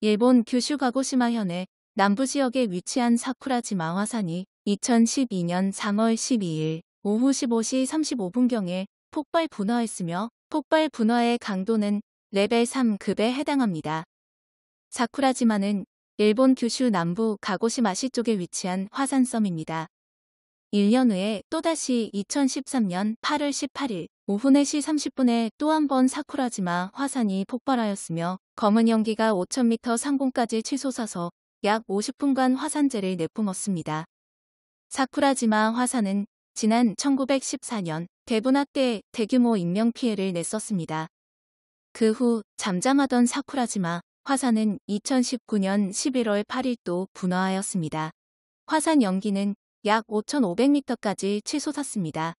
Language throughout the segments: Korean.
일본 규슈 가고시마현의 남부 지역에 위치한 사쿠라지마 화산이 2012년 3월 12일 오후 15시 35분경에 폭발 분화했으며 폭발 분화의 강도는 레벨 3급에 해당합니다. 사쿠라지마는 일본 규슈 남부 가고시마시 쪽에 위치한 화산섬입니다. 1년 후에 또다시 2013년 8월 18일 오후 4시 30분에 또 한 번 사쿠라지마 화산이 폭발하였으며 검은 연기가 5,000m 상공까지 치솟아서 약 50분간 화산재를 내뿜었습니다. 사쿠라지마 화산은 지난 1914년 대분화때 대규모 인명피해를 냈었습니다. 그 후 잠잠하던 사쿠라지마 화산은 2019년 11월 8일 또 분화하였습니다. 화산 연기는 약 5,500m까지 치솟았습니다.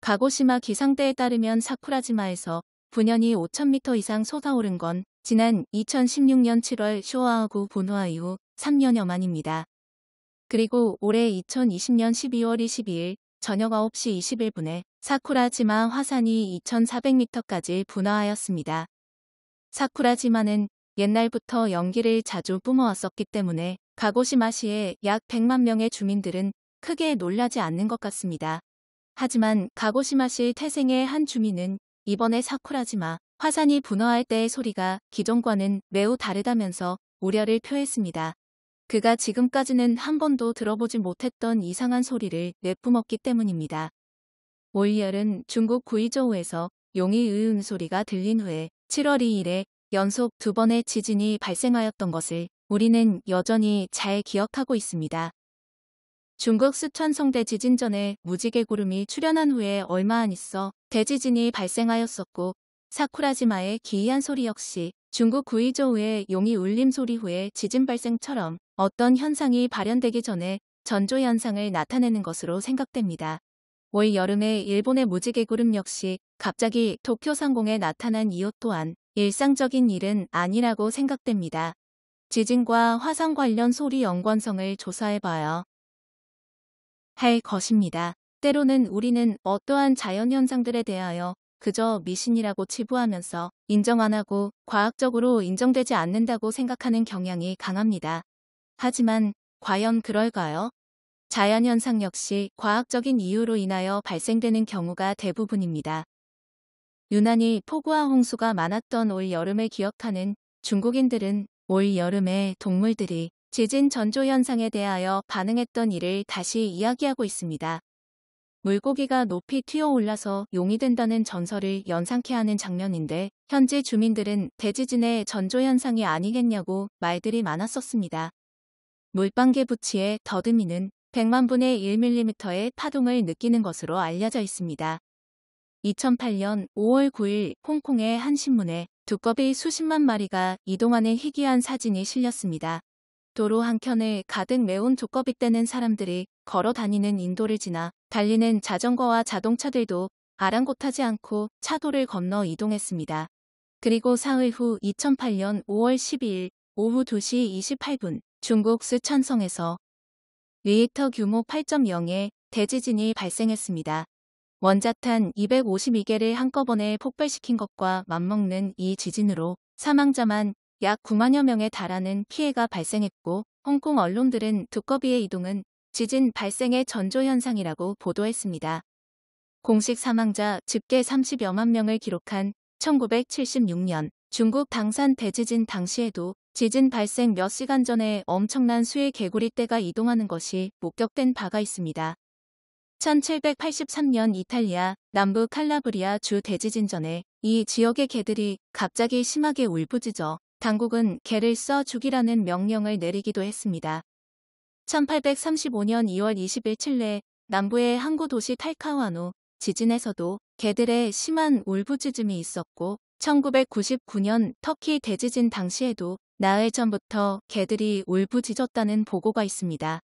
가고시마 기상대에 따르면 사쿠라지마에서 분연이 5,000m 이상 솟아오른 건 지난 2016년 7월 쇼아하구 분화 이후 3년여 만입니다. 그리고 올해 2020년 12월 22일 저녁 9시 21분에 사쿠라지마 화산이 2,400m까지 분화하였습니다. 사쿠라지마는 옛날부터 연기를 자주 뿜어왔었기 때문에 가고시마시의 약 100만 명의 주민들은 크게 놀라지 않는 것 같습니다. 하지만 가고시마시 태생의 한 주민은 이번에 사쿠라지마 화산이 분화할 때의 소리가 기존과는 매우 다르다면서 우려를 표했습니다. 그가 지금까지는 한 번도 들어보지 못했던 이상한 소리를 내뿜었기 때문입니다. 올여름 중국 구이저우에서 용이 으은 소리가 들린 후에 7월 2일에 연속 두 번의 지진이 발생하였던 것을 우리는 여전히 잘 기억하고 있습니다. 중국 스촨성대 지진 전에 무지개 구름이 출현한 후에 얼마 안 있어 대지진이 발생하였었고 사쿠라지마의 기이한 소리 역시 중국 구이저우의 용이 울림 소리 후에 지진 발생처럼 어떤 현상이 발현되기 전에 전조 현상을 나타내는 것으로 생각됩니다. 올 여름에 일본의 무지개 구름 역시 갑자기 도쿄 상공에 나타난 이웃 또한 일상적인 일은 아니라고 생각됩니다. 지진과 화상 관련 소리 연관성을 조사해봐요. 할 것입니다. 때로는 우리는 어떠한 자연현상들에 대하여 그저 미신이라고 치부하면서 인정 안 하고 과학적으로 인정되지 않는다고 생각하는 경향이 강합니다. 하지만 과연 그럴까요? 자연현상 역시 과학적인 이유로 인하여 발생되는 경우가 대부분입니다. 유난히 폭우와 홍수가 많았던 올 여름을 기억하는 중국인들은 올 여름에 동물들이 지진 전조 현상에 대하여 반응했던 일을 다시 이야기하고 있습니다. 물고기가 높이 튀어올라서 용이 된다는 전설을 연상케 하는 장면인데 현지 주민들은 대지진의 전조 현상이 아니겠냐고 말들이 많았었습니다. 물방개 부치의 더듬이는 100만 분의 1mm의 파동을 느끼는 것으로 알려져 있습니다. 2008년 5월 9일 홍콩의 한 신문에 두꺼비 수십만 마리가 이동하는 희귀한 사진이 실렸습니다. 도로 한켠을 가득 메운 조꺼비떼는 사람들이 걸어 다니는 인도를 지나 달리는 자전거와 자동차들도 아랑곳하지 않고 차도를 건너 이동했습니다. 그리고 사흘 후 2008년 5월 12일 오후 2시 28분 중국 스촨성에서 리히터 규모 8.0의 대지진이 발생했습니다. 원자탄 252개를 한꺼번에 폭발시킨 것과 맞먹는 이 지진으로 사망자만 약 9만여 명에 달하는 피해가 발생했고 홍콩 언론들은 두꺼비의 이동은 지진 발생의 전조현상이라고 보도했습니다. 공식 사망자 집계 30여만 명을 기록한 1976년 중국 당산 대지진 당시에도 지진 발생 몇 시간 전에 엄청난 수의 개구리떼가 이동하는 것이 목격된 바가 있습니다. 1783년 이탈리아 남부 칼라브리아 주 대지진 전에 이 지역의 개들이 갑자기 심하게 울부짖어 당국은 개를 써 죽이라는 명령을 내리기도 했습니다. 1835년 2월 20일 칠레 남부의 항구 도시 탈카와노 지진에서도 개들의 심한 울부짖음이 있었고 1999년 터키 대지진 당시에도 나흘 전부터 개들이 울부짖었다는 보고가 있습니다.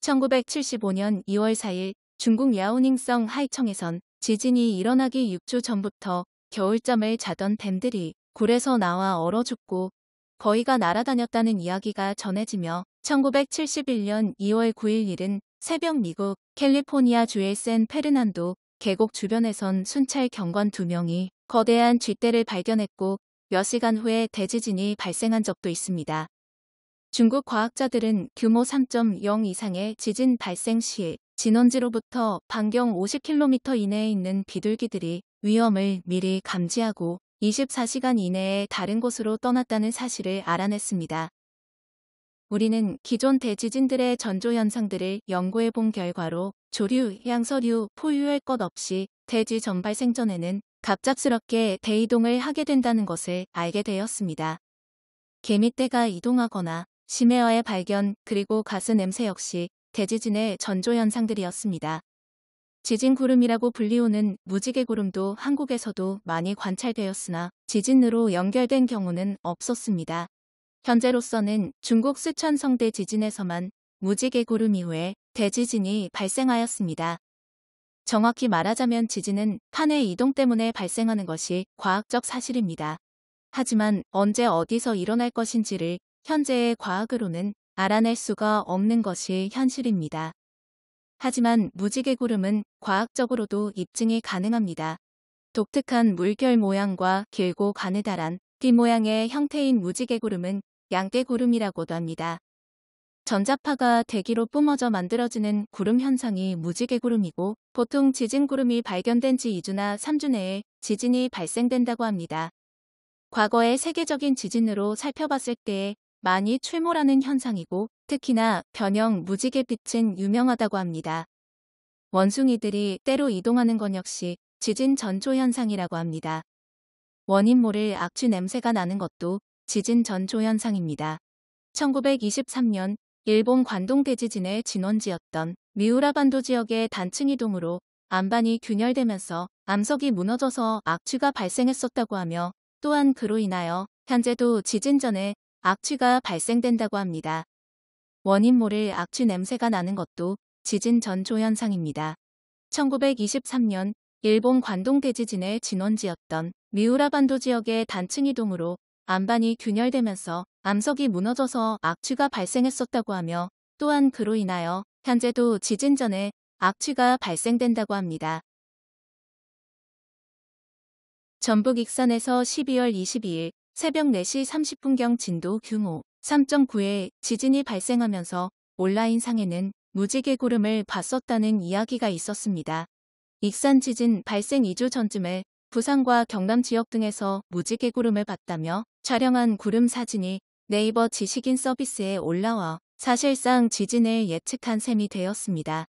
1975년 2월 4일 중국 야오닝성 하이청에선 지진이 일어나기 6주 전부터 겨울잠을 자던 뱀들이 굴에서 나와 얼어 죽고 거위가 날아다녔다는 이야기가 전해지며 1971년 2월 9일 일은 새벽 미국 캘리포니아 주의 샌 페르난도 계곡 주변에선 순찰 경관 2명이 거대한 쥐떼를 발견했고 몇 시간 후에 대지진이 발생한 적도 있습니다. 중국 과학자들은 규모 3.0 이상의 지진 발생 시 진원지로부터 반경 50km 이내에 있는 비둘기들이 위험을 미리 감지하고 24시간 이내에 다른 곳으로 떠났다는 사실을 알아냈습니다. 우리는 기존 대지진들의 전조 현상들을 연구해 본 결과로 조류, 양서류, 포유할 것 없이 대지 전발 생전에는 갑작스럽게 대이동을 하게 된다는 것을 알게 되었습니다. 개미떼가 이동하거나 심해어의 발견 그리고 가스 냄새 역시 대지진의 전조 현상들이었습니다. 지진구름이라고 불리우는 무지개구름도 한국에서도 많이 관찰되었으나 지진으로 연결된 경우는 없었습니다. 현재로서는 중국 쓰촨성대 지진에서만 무지개구름 이후에 대지진이 발생하였습니다. 정확히 말하자면 지진은 판의 이동 때문에 발생하는 것이 과학적 사실입니다. 하지만 언제 어디서 일어날 것인지를 현재의 과학으로는 알아낼 수가 없는 것이 현실입니다. 하지만 무지개 구름은 과학적으로도 입증이 가능합니다. 독특한 물결 모양과 길고 가느다란 띠 모양의 형태인 무지개 구름은 양떼 구름이라고도 합니다. 전자파가 대기로 뿜어져 만들어지는 구름 현상이 무지개 구름이고 보통 지진 구름이 발견된 지 2주나 3주 내에 지진이 발생된다고 합니다. 과거의 세계적인 지진으로 살펴봤을 때에 많이 출몰하는 현상이고 특히나 변형 무지개빛은 유명하다고 합니다. 원숭이들이 때로 이동하는 건 역시 지진 전조 현상이라고 합니다. 원인 모를 악취 냄새가 나는 것도 지진 전조 현상입니다. 1923년 일본 관동 대지진의 진원지였던 미우라반도 지역의 단층 이동으로 안반이 균열되면서 암석이 무너져서 악취가 발생했었다고 하며 또한 그로 인하여 현재도 지진 전에 악취가 발생된다고 합니다. 원인 모를 악취 냄새가 나는 것도 지진 전조 현상입니다. 1923년 일본 관동 대지진의 진원지였던 미우라반도 지역의 단층 이동으로 안반이 균열되면서 암석이 무너져서 악취가 발생했었다고 하며 또한 그로 인하여 현재도 지진 전에 악취가 발생된다고 합니다. 전북 익산에서 12월 22일 새벽 4시 30분경 진도 규모 3.9의 지진이 발생하면서 온라인 상에는 무지개 구름을 봤었다는 이야기가 있었습니다. 익산 지진 발생 2주 전쯤에 부산과 경남 지역 등에서 무지개 구름을 봤다며 촬영한 구름 사진이 네이버 지식인 서비스에 올라와 사실상 지진을 예측한 셈이 되었습니다.